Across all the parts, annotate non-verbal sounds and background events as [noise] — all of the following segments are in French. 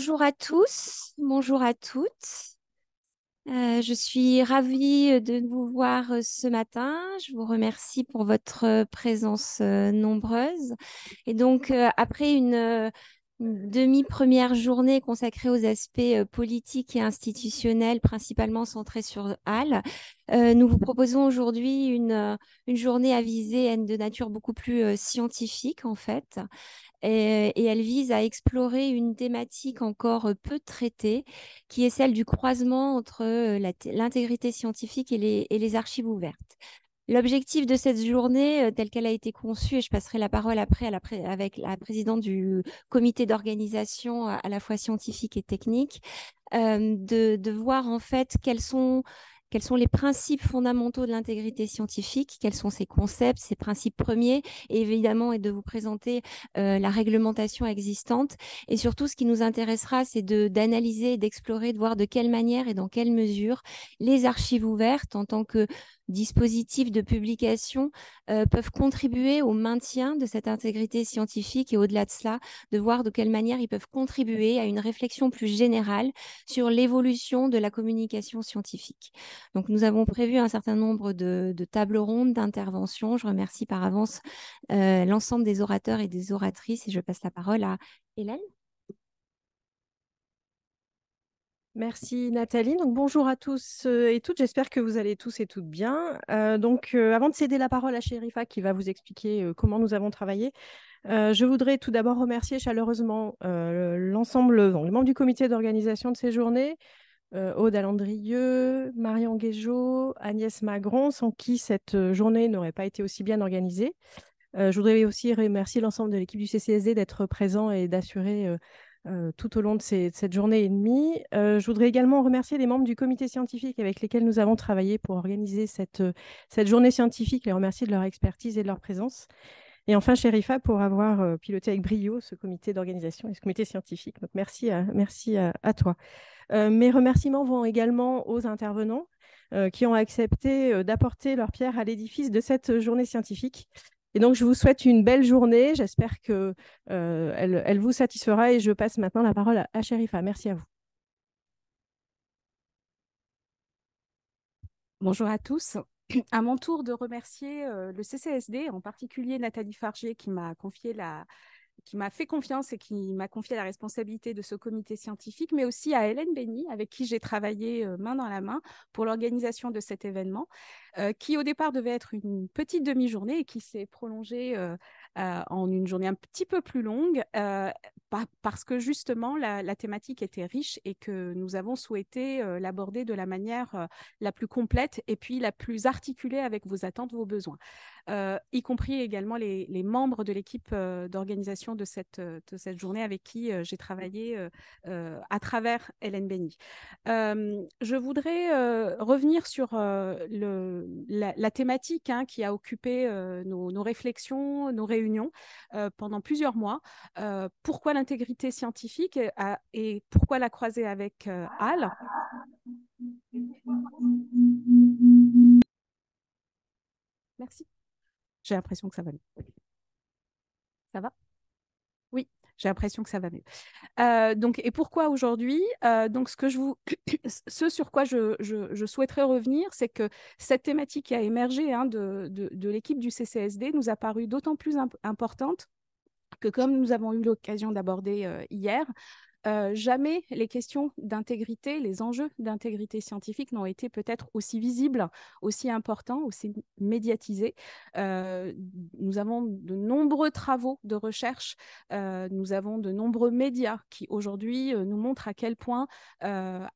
Bonjour à tous, bonjour à toutes. Euh, je suis ravie euh, de vous voir euh, ce matin. Je vous remercie pour votre présence nombreuse. Et donc, après une, demi-première journée consacrée aux aspects politiques et institutionnels, principalement centrés sur Al, nous vous proposons aujourd'hui une, une journée à visée de nature beaucoup plus scientifique, en fait, et, elle vise à explorer une thématique encore euh, peu traitée, qui est celle du croisement entre euh, l'intégrité scientifique et les, archives ouvertes. L'objectif de cette journée, euh, telle qu'elle a été conçue, et je passerai la parole après à la avec la présidente du comité d'organisation à la fois scientifique et technique, de, de, voir en fait quels sont quels sont les principes fondamentaux de l'intégrité scientifique, quels sont ses concepts, ses principes premiers, et évidemment, et de vous présenter euh, la réglementation existante. Et surtout, ce qui nous intéressera, c'est d'analyser, d'explorer, de voir de quelle manière et dans quelle mesure les archives ouvertes en tant que dispositifs de publication euh, peuvent contribuer au maintien de cette intégrité scientifique et au-delà de cela, de voir de quelle manière ils peuvent contribuer à une réflexion plus générale sur l'évolution de la communication scientifique. Donc nous avons prévu un certain nombre de, tables rondes, d'interventions. Je remercie par avance euh, l'ensemble des orateurs et des oratrices et je passe la parole à Hélène. Merci Nathalie. Donc bonjour à tous euh, et toutes. J'espère que vous allez tous et toutes bien. Euh, donc euh, avant de céder la parole à Sherifa qui va vous expliquer comment nous avons travaillé, je voudrais tout d'abord remercier chaleureusement l'ensemble, les membres du comité d'organisation de ces journées, Aude Alandrieux, Marion Guéjo, Agnès Magron, sans qui cette journée n'aurait pas été aussi bien organisée. je voudrais aussi remercier l'ensemble de l'équipe du CCSD d'être présent et d'assurer euh, tout au long de, cette journée et demie. Euh, je voudrais également remercier les membres du comité scientifique avec lesquels nous avons travaillé pour organiser cette, euh, cette journée scientifique, les remercier de leur expertise et de leur présence. Et enfin, Sherifa, pour avoir piloté avec brio ce comité d'organisation et ce comité scientifique. Donc, merci à, merci à, toi. mes remerciements vont également aux intervenants qui ont accepté d'apporter leur pierre à l'édifice de cette journée scientifique. Et donc, je vous souhaite une belle journée. J'espère qu'elle euh, vous satisfera et je passe maintenant la parole à, à Merci à vous. Bonjour à tous. [clears throat] À mon tour de remercier euh, le CCSD, en particulier Nathalie Farger qui m'a confié la, qui m'a fait confiance et qui m'a confié la responsabilité de ce comité scientifique, mais aussi à Hélène Béni, avec qui j'ai travaillé euh, main dans la main pour l'organisation de cet événement, euh, qui au départ devait être une petite demi-journée et qui s'est prolongée euh, euh, en une journée un petit peu plus longue, euh, parce que justement la, thématique était riche et que nous avons souhaité euh, l'aborder de la manière la plus complète et puis la plus articulée avec vos attentes, vos besoins, y compris également les, membres de l'équipe d'organisation de cette, de cette journée avec qui j'ai travaillé à travers Hélène Benny. je voudrais revenir sur le, la, thématique hein, qui a occupé nos, nos réflexions, nos réunions euh, pendant plusieurs mois. Euh, pourquoi l'intégrité scientifique et, euh, et, pourquoi la croiser avec Al Merci. J'ai l'impression que ça va mieux. Ça va j'ai l'impression que ça va mieux. Euh, donc, et pourquoi aujourd'hui euh, Donc, ce que je vous, [clears throat] ce sur quoi je, souhaiterais revenir, c'est que cette thématique qui a émergé hein, de, l'équipe du CCSD nous a paru d'autant plus importante que comme nous avons eu l'occasion d'aborder euh, hier, euh, jamais les questions d'intégrité, les enjeux d'intégrité scientifique n'ont été peut-être aussi visibles, aussi importants, aussi médiatisés. Euh, nous avons de nombreux travaux de recherche, euh, nous avons de nombreux médias qui aujourd'hui nous montrent à quel point,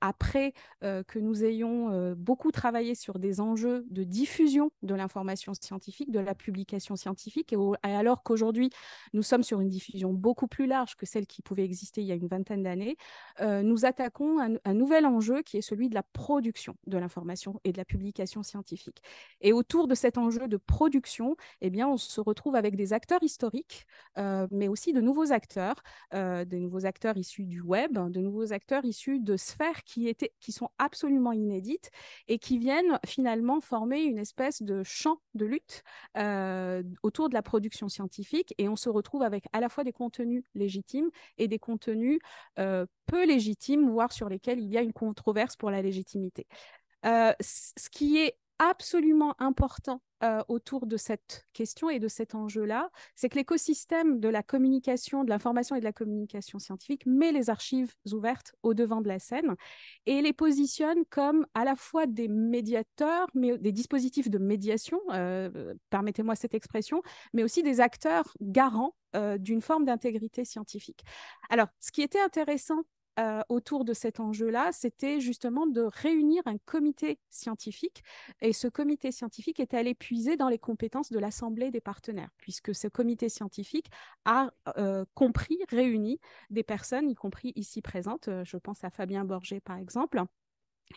après que nous ayons beaucoup travaillé sur des enjeux de diffusion de l'information scientifique, de la publication scientifique, et, et alors qu'aujourd'hui nous sommes sur une diffusion beaucoup plus large que celle qui pouvait exister il y a une vingtaine d'années, euh, nous attaquons un, nouvel enjeu qui est celui de la production de l'information et de la publication scientifique. Et autour de cet enjeu de production, eh bien, on se retrouve avec des acteurs historiques, euh, mais aussi de nouveaux acteurs, euh, des nouveaux acteurs issus du web, de nouveaux acteurs issus de sphères qui, étaient, qui sont absolument inédites et qui viennent finalement former une espèce de champ de lutte euh, autour de la production scientifique. Et on se retrouve avec à la fois des contenus légitimes et des contenus euh, peu légitimes, voire sur lesquels il y a une controverse pour la légitimité. Euh, ce qui est absolument important euh, autour de cette question et de cet enjeu-là, c'est que l'écosystème de la communication, de l'information et de la communication scientifique met les archives ouvertes au devant de la scène et les positionne comme à la fois des médiateurs, mais des dispositifs de médiation, euh, permettez-moi cette expression, mais aussi des acteurs garants euh, d'une forme d'intégrité scientifique. Alors, ce qui était intéressant euh, autour de cet enjeu-là, c'était justement de réunir un comité scientifique. Et ce comité scientifique est allé puiser dans les compétences de l'Assemblée des partenaires, puisque ce comité scientifique a euh, compris, réuni des personnes, y compris ici présentes, euh, je pense à Fabien Borgé par exemple,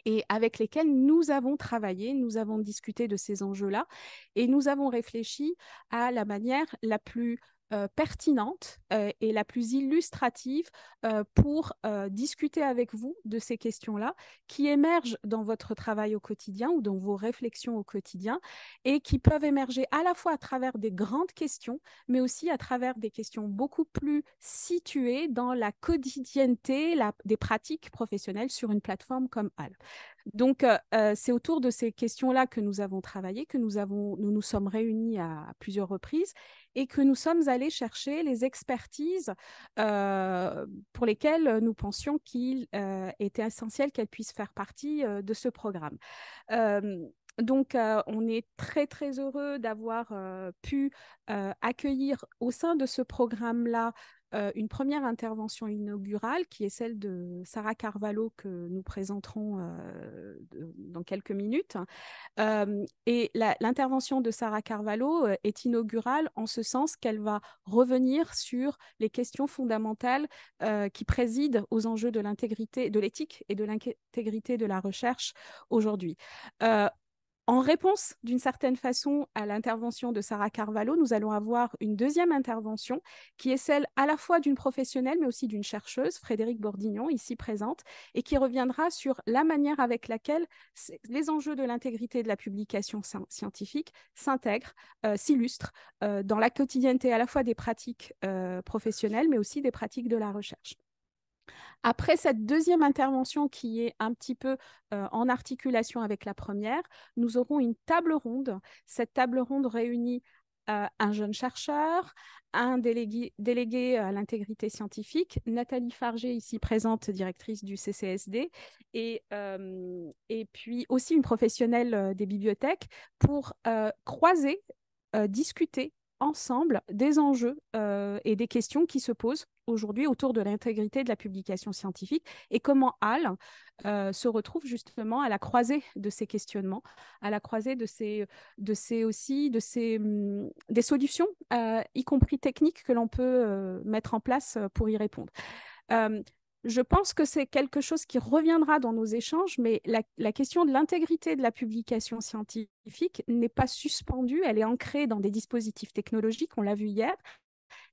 et avec lesquelles nous avons travaillé, nous avons discuté de ces enjeux-là et nous avons réfléchi à la manière la plus euh, pertinente euh, et la plus illustrative euh, pour discuter avec vous de ces questions-là qui émergent dans votre travail au quotidien ou dans vos réflexions au quotidien et qui peuvent émerger à la fois à travers des grandes questions, mais aussi à travers des questions beaucoup plus situées dans la quotidienneté des pratiques professionnelles sur une plateforme comme HAL. Donc, c'est autour de ces questions-là que nous avons travaillé, que nous, avons, nous nous sommes réunis à, plusieurs reprises et que nous sommes allés chercher les expertises pour lesquelles nous pensions qu'il était essentiel qu'elles puissent faire partie de ce programme. Donc, on est très, très heureux d'avoir pu accueillir au sein de ce programme-là euh, une première intervention inaugurale qui est celle de Sarah Carvalho que nous présenterons euh, dans quelques minutes. Euh, et l'intervention de Sarah Carvalho est inaugurale en ce sens qu'elle va revenir sur les questions fondamentales qui président aux enjeux de l'intégrité, de l'éthique et de l'intégrité de la recherche aujourd'hui. En réponse, d'une certaine façon, à l'intervention de Sarah Carvalho, nous allons avoir une deuxième intervention qui est celle à la fois d'une professionnelle mais aussi d'une chercheuse, Frédéric Bordignon, ici présente, et qui reviendra sur la manière avec laquelle les enjeux de l'intégrité de la publication scientifique s'intègrent, euh, s'illustrent euh, dans la quotidienneté à la fois des pratiques euh, professionnelles mais aussi des pratiques de la recherche. Après cette deuxième intervention qui est un petit peu euh, en articulation avec la première, nous aurons une table ronde. Cette table ronde réunit euh, un jeune chercheur, un délégué, euh, à l'intégrité scientifique, Nathalie Farger, ici présente, directrice du CCSD, et, et puis aussi une professionnelle des bibliothèques pour croiser, discuter ensemble des enjeux euh, et des questions qui se posent aujourd'hui autour de l'intégrité de la publication scientifique et comment HAL euh, se retrouve justement à la croisée de ces questionnements, à la croisée de ces, de ces aussi de ces, hum, des solutions, euh, y compris techniques, que l'on peut mettre en place pour y répondre je pense que c'est quelque chose qui reviendra dans nos échanges, mais la, question de l'intégrité de la publication scientifique n'est pas suspendue, elle est ancrée dans des dispositifs technologiques, on l'a vu hier,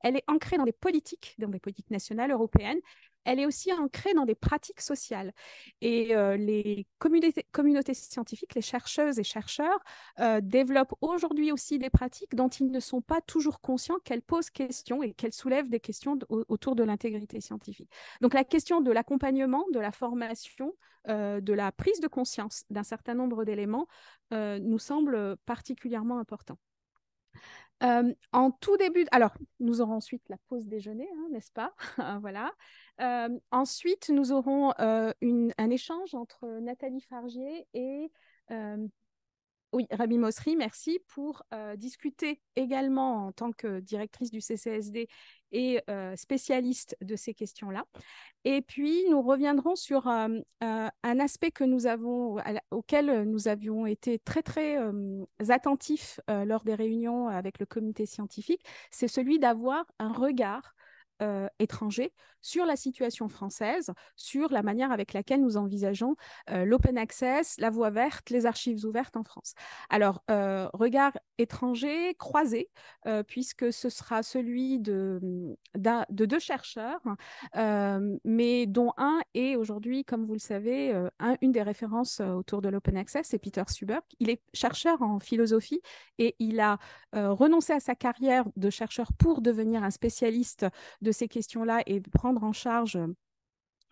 elle est ancrée dans des politiques, dans des politiques nationales européennes, elle est aussi ancrée dans des pratiques sociales. Et euh, les communautés, scientifiques, les chercheuses et chercheurs euh, développent aujourd'hui aussi des pratiques dont ils ne sont pas toujours conscients qu'elles posent questions et qu'elles soulèvent des questions autour de l'intégrité scientifique. Donc la question de l'accompagnement, de la formation, euh, de la prise de conscience d'un certain nombre d'éléments nous semble particulièrement importante en tout début, alors nous aurons ensuite la pause déjeuner, hein, n'est-ce pas [laughs] Voilà. ensuite, nous aurons un échange entre Nathalie Fargier et oui, Rabi Mosri, merci pour euh, discuter également en tant que directrice du CCSD et euh, spécialiste de ces questions-là. Et puis, nous reviendrons sur euh, un aspect que nous auquel nous avions été très, très attentifs lors des réunions avec le comité scientifique, c'est celui d'avoir un regard euh, étranger sur la situation française, sur la manière avec laquelle nous envisageons euh, l'open access, la voie verte, les archives ouvertes en France. Alors, euh, regard étranger croisé, puisque ce sera celui de, de deux chercheurs, mais dont un est aujourd'hui, comme vous le savez, une des références autour de l'open access, c'est Peter Suberg. Il est chercheur en philosophie et il a renoncé à sa carrière de chercheur pour devenir un spécialiste de ces questions-là et prendre en charge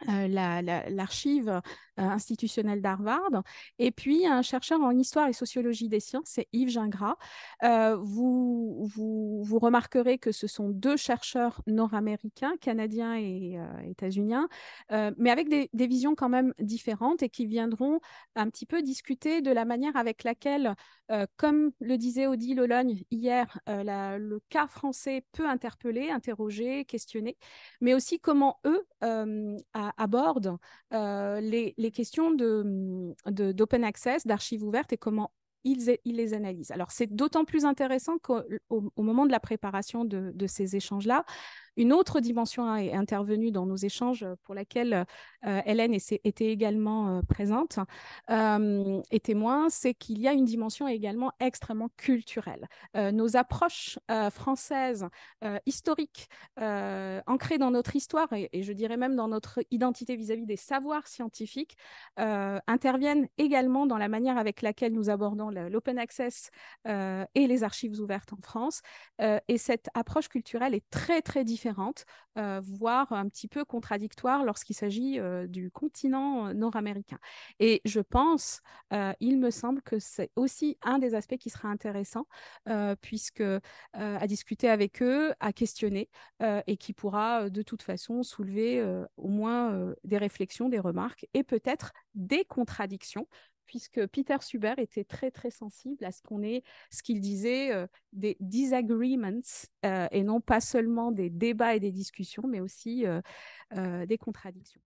euh, l'archive euh, institutionnel d'Harvard, et puis un chercheur en histoire et sociologie des sciences, c'est Yves Gingras. Euh, vous, vous, vous, remarquerez que ce sont deux chercheurs nord-américains, canadiens et euh, états-uniens, mais avec des, visions quand même différentes et qui viendront un petit peu discuter de la manière avec laquelle, comme le disait Odile Ologne hier, le cas français peut interpeller, interroger, questionner, mais aussi comment eux abordent les, les questions d'open mm, de, d'open access, d'archives ouvertes et comment ils, les analysent. Alors, c'est d'autant plus intéressant qu'au moment de la préparation de ces échanges-là, une autre dimension est intervenue dans nos échanges euh, pour laquelle euh, Hélène était également euh, présente et témoin, c'est qu'il y a une dimension également extrêmement culturelle. nos approches françaises, historiques, ancrées dans notre histoire et, je dirais même dans notre identité vis-à-vis -vis des savoirs scientifiques, interviennent également dans la manière avec laquelle nous abordons l'open access et les archives ouvertes en France. et cette approche culturelle est très, très différente différentes, euh, voire un petit peu contradictoires lorsqu'il s'agit euh, du continent euh, nord-américain. Et je pense, il me semble que c'est aussi un des aspects qui sera intéressant, puisque à discuter avec eux, à questionner, et qui pourra de toute façon soulever au moins des réflexions, des remarques et peut-être des contradictions puisque Peter Suber était très très sensible à ce qu'on ait, ce qu'il disait, euh, des disagreements, euh, et non pas seulement des débats et des discussions, mais aussi euh, des contradictions.